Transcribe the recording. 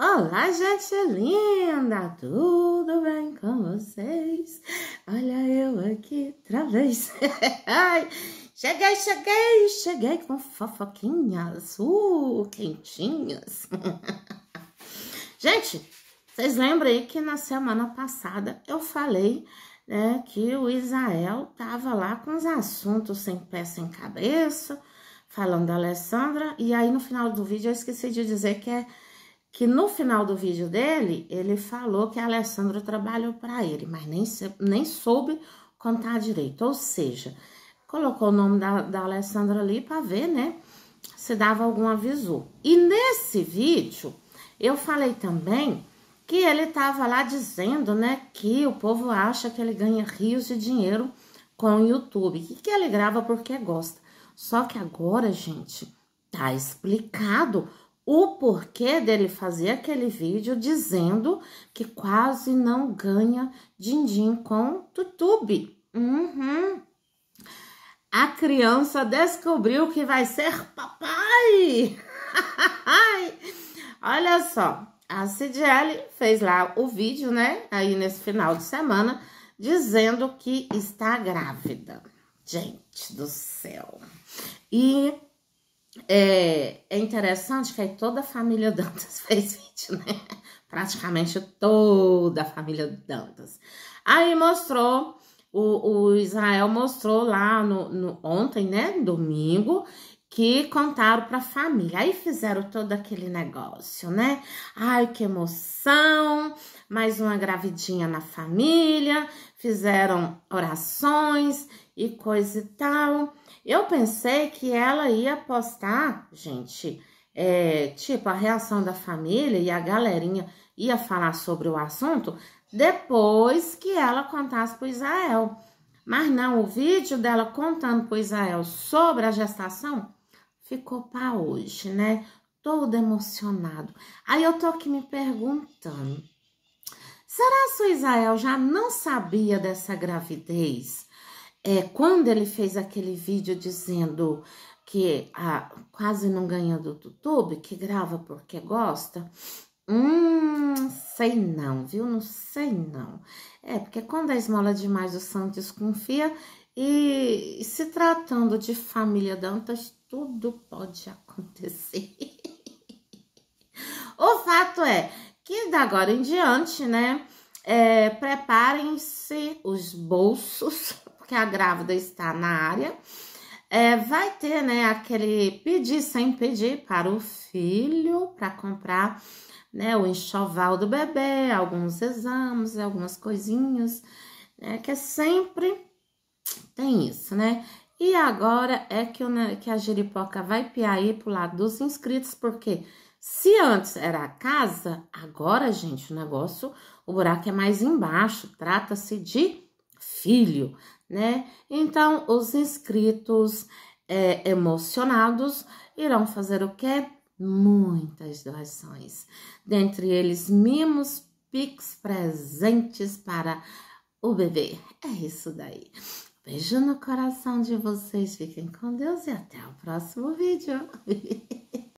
Olá, gente linda! Tudo bem com vocês? Olha eu aqui outra vez. cheguei, cheguei, cheguei com fofoquinhas, uh, quentinhas. gente, vocês lembram aí que na semana passada eu falei né, que o Israel tava lá com os assuntos sem pé, sem cabeça, falando da Alessandra, e aí no final do vídeo eu esqueci de dizer que é que no final do vídeo dele, ele falou que a Alessandra trabalhou para ele, mas nem, nem soube contar direito. Ou seja, colocou o nome da, da Alessandra ali para ver, né? Se dava algum aviso. E nesse vídeo, eu falei também que ele estava lá dizendo, né, que o povo acha que ele ganha rios de dinheiro com o YouTube, que, que ele grava porque gosta. Só que agora, gente, tá explicado o porquê dele fazer aquele vídeo dizendo que quase não ganha din-din com YouTube. Uhum. A criança descobriu que vai ser papai. Olha só, a CDL fez lá o vídeo, né? Aí nesse final de semana, dizendo que está grávida. Gente do céu. E é, é interessante que aí toda a família Dantas fez vídeo, né? Praticamente toda a família Dantas. Aí mostrou, o, o Israel mostrou lá no, no, ontem, né? Domingo, que contaram para a família. Aí fizeram todo aquele negócio, né? Ai, que emoção! Mais uma gravidinha na família, fizeram orações e coisa e tal. Eu pensei que ela ia postar, gente, é, tipo, a reação da família e a galerinha ia falar sobre o assunto depois que ela contasse para Israel. Mas não, o vídeo dela contando para Israel sobre a gestação ficou para hoje, né? Todo emocionado. Aí eu tô aqui me perguntando: será que o Israel já não sabia dessa gravidez? é, quando ele fez aquele vídeo dizendo que a, quase não ganha do YouTube, que grava porque gosta, hum, sei não, viu? Não sei não. É, porque quando a esmola é demais o santo desconfia e, e se tratando de família Dantas, tudo pode acontecer. o fato é que da agora em diante, né, é, preparem-se os bolsos que a grávida está na área, é, vai ter né, aquele pedir sem pedir para o filho para comprar né, o enxoval do bebê, alguns exames, algumas coisinhas, né, que é sempre tem isso, né? E agora é que, o, que a giripoca vai para pro lado dos inscritos, porque se antes era a casa, agora, gente, o negócio, o buraco é mais embaixo, trata-se de filho né? Então, os inscritos é, emocionados irão fazer o quê? Muitas doações. Dentre eles, mimos, pix, presentes para o bebê. É isso daí. Beijo no coração de vocês, fiquem com Deus e até o próximo vídeo.